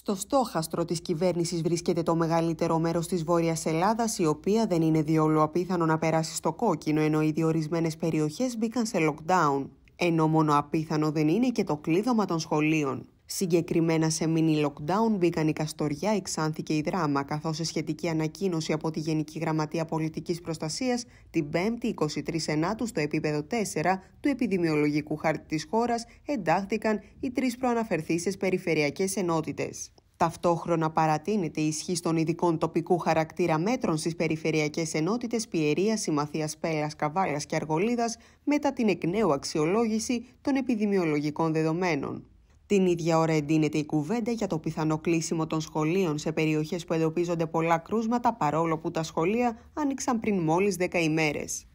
Στο στόχαστρο της κυβέρνησης βρίσκεται το μεγαλύτερο μέρος της Βόρειας Ελλάδας, η οποία δεν είναι διόλου απίθανο να περάσει στο κόκκινο, ενώ οι διορισμένες περιοχές μπήκαν σε lockdown. Ενώ μόνο απίθανο δεν είναι και το κλείδωμα των σχολείων. Συγκεκριμένα σε mini lockdown μπήκαν η Καστοριά, η Ξάνθη και η Δράμα, καθώς σε σχετική ανακοίνωση από τη Γενική Γραμματεία Πολιτικής Προστασίας την 5η 23 Σενάτου στο επίπεδο 4 του επιδημιολογικού χάρτη της χώρας εντάχθηκαν οι τρεις προαναφερθήσεις περιφερειακές ενότητες. Ταυτόχρονα παρατείνεται η ισχύ των ειδικών τοπικού χαρακτήρα μέτρων στις περιφερειακές ενότητες Πιερίας, Συμμαθίας Πέλας, Καβάλας και Αργολίδας μετά την εκ νέου αξιολόγηση των επιδημιολογικών δεδομένων. Την ίδια ώρα εντείνεται η κουβέντα για το πιθανό κλείσιμο των σχολείων σε περιοχές που εντοπίζονται πολλά κρούσματα παρόλο που τα σχολεία άνοιξαν πριν μόλις 10 ημέρες.